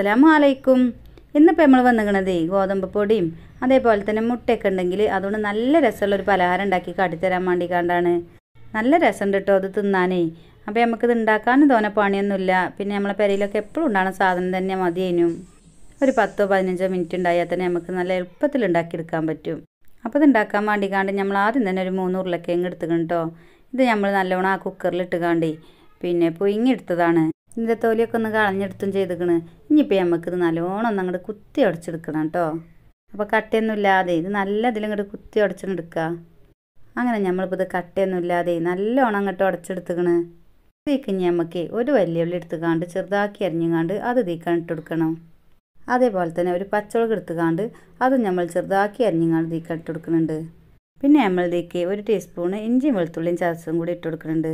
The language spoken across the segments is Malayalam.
അസ്സലാമു അലൈക്കും ഇന്നിപ്പോൾ നമ്മൾ വന്നിരിക്കുന്നത് ഗോതമ്പ് പൊടിയും അതേപോലെ തന്നെ മുട്ടയൊക്കെ ഉണ്ടെങ്കിൽ അതുകൊണ്ട് നല്ല രസമുള്ളൊരു പലഹാരം ഉണ്ടാക്കി കാട്ടിത്തരാൻ വേണ്ടി കണ്ടാണ് നല്ല രസമുണ്ട് കേട്ടോ അത് തിന്നാനേ അപ്പോൾ നമുക്കിത് ഉണ്ടാക്കാനും തോന്നെ പണിയൊന്നുമില്ല പിന്നെ നമ്മളെ പെരയിലൊക്കെ എപ്പോഴും ഉണ്ടാകുന്ന സാധനം തന്നെ മതിയേനും ഒരു പത്തോ പതിനഞ്ചോ മിനിറ്റ് ഉണ്ടായാൽ തന്നെ നമുക്ക് നല്ല എളുപ്പത്തിൽ ഉണ്ടാക്കിയെടുക്കാൻ പറ്റും അപ്പോൾ ഇത് ഉണ്ടാക്കാൻ വേണ്ടി കണ്ട് നമ്മൾ ആദ്യം തന്നെ ഒരു മൂന്ന് ഉരുളക്കിഴങ്ങ് എടുത്തുക്കണം കേട്ടോ ഇത് നമ്മൾ നല്ലോണം ആ കുക്കറിൽ ഇട്ട് കാണ്ടി പിന്നെ പുയിങ്ങി എടുത്തതാണ് ഇതിൻ്റെ തൊലിയൊക്കെ ഒന്ന് കളഞ്ഞെടുത്തും ചെയ്തിക്കണ് ഇനിയിപ്പോൾ നമുക്കിത് നല്ലോണം ഒന്ന് അങ്ങോട്ട് കുത്തി അടച്ചെടുക്കണം കേട്ടോ അപ്പോൾ കട്ടയൊന്നും ഇല്ലാതെ ഇത് നല്ല ഇങ്ങോട്ട് കുത്തി ഉടച്ചെടുക്കുക അങ്ങനെ നമ്മളിപ്പോൾ ഇത് കട്ടയൊന്നും ഇല്ലാതെ നല്ലോണം അങ്ങോട്ട് ഉടച്ചെടുത്തുക്കണ് തീക്കിഞ്ഞ് നമുക്ക് ഒരു വെല്ലുവിളി എടുത്തുകാണ്ട് ചെറുതാക്കി അരിഞ്ഞുകാണ്ട് അത് തീക്കാൻ ഇട്ട് കൊടുക്കണം അതേപോലെ തന്നെ ഒരു പച്ചമുളക് എടുത്തുകാണ്ട് അതും നമ്മൾ ചെറുതാക്കി അരിഞ്ഞുകാണ്ട് തീക്കാൻ ഇട്ട് കൊടുക്കുന്നുണ്ട് പിന്നെ നമ്മൾ തീക്ക് ഒരു ടീസ്പൂണ് ഇഞ്ചിയും വെളുത്തുള്ളിയും ചതച്ചതും കൂടി ഇട്ട് കൊടുക്കുന്നുണ്ട്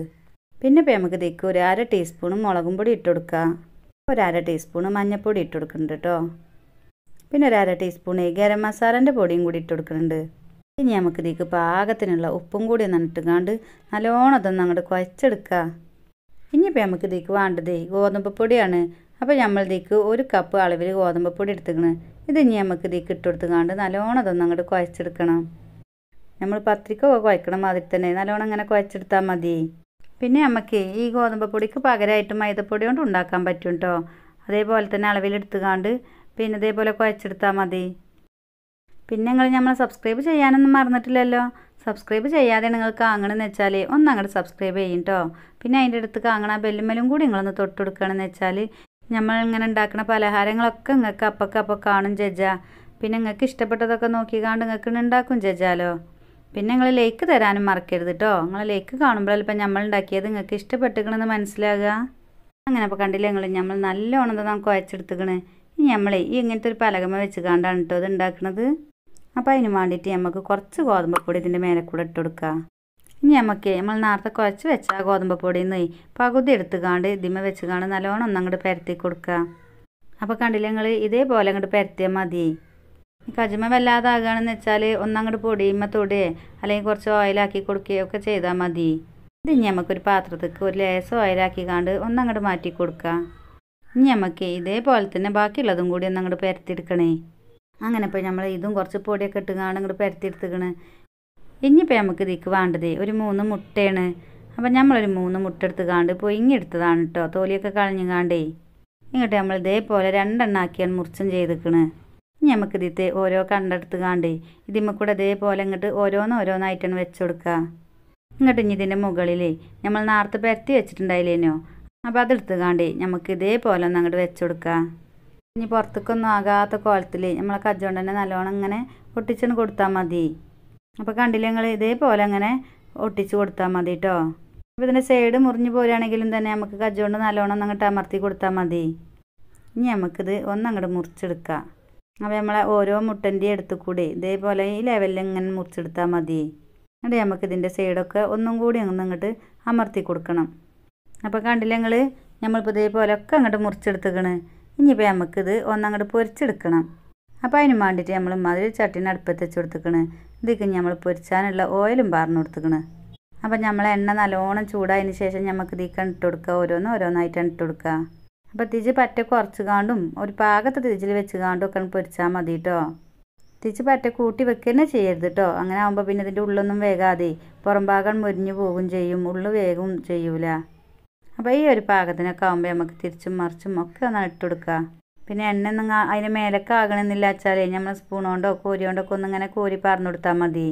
പിന്നെ ഇപ്പോൾ നമുക്ക് ഇതിലേക്ക് ഒരു അര ടീസ്പൂൺ മുളകും പൊടി ഇട്ട് കൊടുക്കുക ഒരു അര ടീസ്പൂൺ മഞ്ഞൾപ്പൊടി ഇട്ട് കൊടുക്കുന്നുണ്ട് കേട്ടോ പിന്നെ ഒരു അര ടീസ്പൂൺ ഗരം മസാലൻ്റെ പൊടിയും കൂടി ഇട്ട് കൊടുക്കുന്നുണ്ട് ഇനി നമുക്ക് ഇതിലേക്ക് പാകത്തിനുള്ള ഉപ്പും കൂടി ഒന്ന് ഇട്ടുകാണ്ട് നല്ലോണം അതൊന്ന് അങ്ങോട്ട് കുഴച്ചെടുക്കുക ഇനിയിപ്പോൾ നമുക്ക് ഇതിലേക്ക് വേണ്ടത് ഗോതമ്പ് പൊടിയാണ് അപ്പോൾ നമ്മൾ ഇതിലേക്ക് ഒരു കപ്പ് അളവിൽ ഗോതമ്പ് പൊടി എടുത്തുക്കണ് ഇത് ഇനി നമുക്ക് ഇതിലേക്ക് ഇട്ട് കൊടുത്തുകാണ്ട് നല്ലോണം അതൊന്ന് അങ്ങോട്ട് കുഴച്ചെടുക്കണം നമ്മൾ പത്രിക കുഴക്കണം മാതിരി തന്നെ നല്ലോണം അങ്ങനെ കുഴച്ചെടുത്താൽ മതി പിന്നെ നമുക്ക് ഈ ഗോതമ്പ് പൊടിക്ക് പകരമായിട്ട് മൈദപ്പൊടി കൊണ്ട് ഉണ്ടാക്കാൻ പറ്റും കേട്ടോ അതേപോലെ തന്നെ അളവിലെടുത്തുകാണ്ട് പിന്നെ ഇതേപോലെ കുഴച്ചെടുത്താൽ മതി പിന്നെ നിങ്ങൾ നമ്മളെ സബ്സ്ക്രൈബ് ചെയ്യാനൊന്നും മറന്നിട്ടില്ലല്ലോ സബ്സ്ക്രൈബ് ചെയ്യാതെ നിങ്ങൾ ആങ്ങണമെന്ന് വെച്ചാൽ ഒന്ന് അങ്ങോട്ട് സബ്സ്ക്രൈബ് ചെയ്യും കേട്ടോ പിന്നെ അതിൻ്റെ അടുത്ത് കാങ്ങണ ബെല്ലുമലും കൂടി നിങ്ങളൊന്ന് തൊട്ടെടുക്കുകയാണെന്ന് വെച്ചാൽ നമ്മൾ ഇങ്ങനെ ഉണ്ടാക്കുന്ന പലഹാരങ്ങളൊക്കെ നിങ്ങൾക്ക് അപ്പൊക്കെ അപ്പോൾ കാണും ജജ പിന്നെ നിങ്ങൾക്ക് ഇഷ്ടപ്പെട്ടതൊക്കെ നോക്കിക്കാണ്ട് നിങ്ങൾക്ക് ഉണ്ടാക്കും ജജാലോ പിന്നെ നിങ്ങൾ ലേക്ക് തരാനും മറക്കരുത് കേട്ടോ നിങ്ങൾ ലേക്ക് കാണുമ്പോഴല്ലിപ്പം നമ്മൾ ഉണ്ടാക്കിയത് നിങ്ങൾക്ക് ഇഷ്ടപ്പെട്ടിക്കണമെന്ന് മനസ്സിലാകുക അങ്ങനെ അപ്പോൾ കണ്ടില്ലേ നിങ്ങൾ നമ്മൾ നല്ലോണം നമുക്ക് കുഴച്ചെടുത്തുക്കണ് ഇനി നമ്മൾ ഈ ഇങ്ങനത്തെ ഒരു പലകമ വെച്ച് കണ്ടാണ് കേട്ടോ അത് ഉണ്ടാക്കുന്നത് അപ്പോൾ അതിന് വേണ്ടിയിട്ട് നമുക്ക് കുറച്ച് ഗോതമ്പപ്പൊടി ഇതിൻ്റെ മേലെ കൂടെ ഇട്ട് കൊടുക്കുക ഇനി നമുക്ക് നമ്മൾ നേരത്തെ കുഴച്ച് വെച്ച ആ ഗോതമ്പപ്പൊടിയിൽ നിന്ന് പകുതി എടുത്തുകാണ്ട് ഇതിമ വെച്ച് കാണാൻ നല്ലോണം ഒന്നങ്ങോട്ട് പരത്തി കൊടുക്കുക അപ്പോൾ കണ്ടില്ലേ നിങ്ങൾ ഇതേപോലെ അങ്ങോട്ട് പരത്തിയാൽ മതി കജുമ വല്ലാതാകുകയാണെന്ന് വെച്ചാൽ ഒന്നങ്ങോട്ട് പൊടിയുമ്മ തൊടുകയോ അല്ലെങ്കിൽ കുറച്ച് ഓയിലാക്കി കൊടുക്കുകയോ ഒക്കെ ചെയ്താൽ മതി ഇത് ഇനി നമുക്കൊരു പാത്രത്തേക്ക് ഒരു ലേസം ഓയിലാക്കി കാണ്ട് ഒന്നങ്ങോട്ട് മാറ്റി കൊടുക്കാം ഇനി നമുക്ക് ഇതേപോലെ തന്നെ ബാക്കിയുള്ളതും കൂടി ഒന്നങ്ങോട്ട് പരത്തിയെടുക്കണേ അങ്ങനെ ഇപ്പോൾ നമ്മൾ ഇതും കുറച്ച് പൊടിയൊക്കെ ഇട്ടുകാണ്ട് അങ്ങോട്ട് പരത്തിയെടുത്തുക്കണ് ഇനിയിപ്പോൾ നമുക്ക് ഇതിക്ക് വേണ്ടത് ഒരു മൂന്ന് മുട്ടയാണ് അപ്പം നമ്മളൊരു മൂന്ന് മുട്ട എടുത്ത് കാണ്ട് എടുത്തതാണ് കേട്ടോ തോലിയൊക്കെ കളഞ്ഞു കാണ്ടേ ഇങ്ങോട്ട് നമ്മൾ ഇതേപോലെ രണ്ടെണ്ണാക്കിയാണ് മുറിച്ചും ചെയ്തിക്കണ് നമുക്ക് ഓരോ കണ്ടെടുത്ത് കാണ്ട് ഇതിമ്മ കൂടെ ഇതേപോലെ ഇങ്ങോട്ട് ഓരോന്ന് ഓരോന്നായിട്ടാണ് വെച്ച് കൊടുക്കുക ഇങ്ങോട്ട് ഇനി ഇതിൻ്റെ മുകളിൽ നമ്മൾ നേരത്തെ പരത്തി വെച്ചിട്ടുണ്ടായില്ലേനോ അപ്പോൾ അതെടുത്ത് കാണ്ട് നമുക്ക് ഇതേപോലെ ഒന്ന് അങ്ങോട്ട് വെച്ച് കൊടുക്കുക ഇനി പുറത്തേക്കൊന്നും ആകാത്ത കോലത്തിൽ നമ്മളെ കജ്ജോണ്ട് തന്നെ നല്ലോണം ഇങ്ങനെ ഒട്ടിച്ചിട്ട് കൊടുത്താൽ മതി അപ്പോൾ കണ്ടില്ല നിങ്ങൾ ഇതേപോലെ അങ്ങനെ ഒട്ടിച്ച് കൊടുത്താൽ മതി കേട്ടോ അപ്പോൾ ഇതിൻ്റെ സൈഡ് മുറിഞ്ഞു പോരുകയാണെങ്കിലും തന്നെ നമുക്ക് കജ്ജോണ്ട് നല്ലോണം ഒന്ന് അങ്ങോട്ട് അമർത്തി കൊടുത്താൽ മതി ഇനി നമുക്കിത് ഒന്ന് അങ്ങോട്ട് മുറിച്ചെടുക്കാം അപ്പോൾ നമ്മളെ ഓരോ മുട്ടൻ്റെ എടുത്ത് കൂടി ഇതേപോലെ ഈ ലെവലിൽ ഇങ്ങനെ മുറിച്ചെടുത്താൽ മതി എന്നിട്ട് നമുക്ക് ഇതിൻ്റെ സൈഡൊക്കെ ഒന്നും കൂടി ഒന്ന് ഇങ്ങോട്ട് അമർത്തി കൊടുക്കണം അപ്പോൾ കണ്ടില്ലേ നിങ്ങൾ നമ്മളിപ്പോൾ ഇതേപോലെ ഒക്കെ അങ്ങോട്ട് മുറിച്ചെടുത്തേക്കണ് ഇനിയിപ്പോൾ നമുക്കിത് ഒന്നങ്ങോട്ട് പൊരിച്ചെടുക്കണം അപ്പോൾ അതിന് വേണ്ടിയിട്ട് നമ്മൾ മധുര ചട്ടിന് അടുപ്പത്ത് വെച്ച് കൊടുത്തേക്കണ് ഇതൊക്കെ നമ്മൾ പൊരിച്ചാനുള്ള ഓയിലും പറഞ്ഞു കൊടുത്തേക്കണ് അപ്പോൾ നമ്മൾ എണ്ണ നല്ലോണം ചൂടായതിന് ശേഷം നമുക്ക് ഇതിക്കാൻ കൊടുക്കുക ഓരോന്ന് ഓരോന്നായിട്ട് ഇട്ട് കൊടുക്കുക അപ്പോൾ തിരിച്ച് പറ്റ കുറച്ച് കാണ്ടും ഒരു പാകത്ത് തിരിച്ചിൽ വെച്ച് കാണ്ടും ഒക്കെ പൊരിച്ചാൽ മതി കേട്ടോ തിരിച്ച് പറ്റ കൂട്ടി വെക്കുക തന്നെ ചെയ്യരുത് കേട്ടോ അങ്ങനെ ആകുമ്പോൾ പിന്നെ ഇതിൻ്റെ ഉള്ളൊന്നും വേകാതെ പുറം ഭാഗം മുരിഞ്ഞു പോകും ചെയ്യും ഉള്ളു വേഗവും ചെയ്യൂല അപ്പോൾ ഈ ഒരു പാകത്തിനൊക്കെ ആകുമ്പോൾ നമുക്ക് തിരിച്ചും മറിച്ചും ഒക്കെ ഒന്ന് ഇട്ടുകൊടുക്കുക പിന്നെ എണ്ണ ഒന്നും അതിന് മേലൊക്കെ ആകണമെന്നില്ല വെച്ചാലേ നമ്മൾ സ്പൂൺ കൊണ്ടോ കോരി കൊണ്ടോ ഒക്കെ ഒന്നിങ്ങനെ കോരി പറഞ്ഞു കൊടുത്താൽ മതി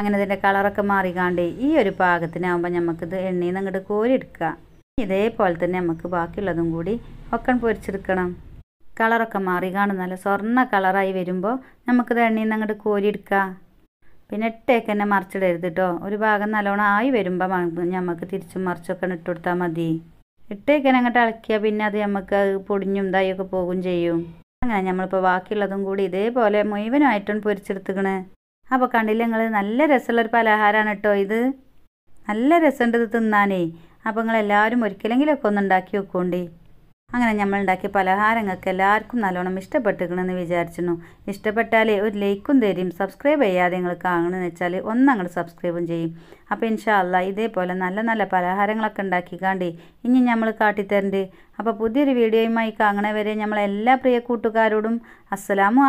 അങ്ങനെ ഇതിൻ്റെ കളറൊക്കെ മാറിക്കാണ്ട് ഈ ഒരു പാകത്തിനാകുമ്പോൾ നമുക്കിത് എണ്ണയിൽ നിന്ന് അങ്ങോട്ട് കോരി എടുക്കുക ഇതേപോലെ തന്നെ നമുക്ക് ബാക്കിയുള്ളതും കൂടി ഒക്കെ പൊരിച്ചെടുക്കണം കളറൊക്കെ മാറി കാണും നല്ല സ്വർണ്ണ കളറായി വരുമ്പോൾ നമുക്കിത് എണ്ണയിൽ നിന്ന് അങ്ങോട്ട് കോരിയെടുക്കാം പിന്നെ ഇട്ടേക്ക് തന്നെ മറിച്ചിടരുത് കേട്ടോ ഒരു ഭാഗം നല്ലോണം ആയി വരുമ്പോൾ നമുക്ക് തിരിച്ചും മറിച്ചൊക്കെ ഇട്ട് കൊടുത്താൽ മതി ഇട്ടേക്കനെ അങ്ങോട്ട് ഇളക്കിയാൽ പിന്നെ അത് നമുക്ക് പൊടിഞ്ഞും ഇതായൊക്കെ പോകും ചെയ്യും അങ്ങനെ നമ്മളിപ്പോൾ ബാക്കിയുള്ളതും കൂടി ഇതേപോലെ മുഴുവനായിട്ടും പൊരിച്ചെടുത്തുക്കണ് അപ്പോൾ കണ്ടില്ല നിങ്ങൾ നല്ല രസമുള്ളൊരു പലഹാരമാണ് കേട്ടോ ഇത് നല്ല രസമുണ്ട് ഇത് തിന്നാനേ അപ്പോൾ നിങ്ങൾ എല്ലാവരും ഒരിക്കലെങ്കിലൊക്കെ ഒന്ന് ഉണ്ടാക്കി വെക്കോണ്ടേ അങ്ങനെ ഉണ്ടാക്കിയ പലഹാരങ്ങൾക്ക് എല്ലാവർക്കും നല്ലോണം ഇഷ്ടപ്പെട്ടിരിക്കണമെന്ന് വിചാരിച്ചിരുന്നു ഇഷ്ടപ്പെട്ടാലേ ഒരു ലൈക്കും തരും സബ്സ്ക്രൈബ് ചെയ്യാതെ നിങ്ങൾ കാണണമെന്ന് വെച്ചാൽ ഒന്നങ്ങോട്ട് സബ്സ്ക്രൈബും ചെയ്യും അപ്പോൾ ഇൻഷാല്ല ഇതേപോലെ നല്ല നല്ല പലഹാരങ്ങളൊക്കെ ഉണ്ടാക്കിക്കാണ്ട് ഇനി നമ്മൾ കാട്ടിത്തരണ്ട് അപ്പോൾ പുതിയൊരു വീഡിയോയുമായി കാണണവരെ നമ്മളെല്ലാ പ്രിയ കൂട്ടുകാരോടും അസ്സലാമു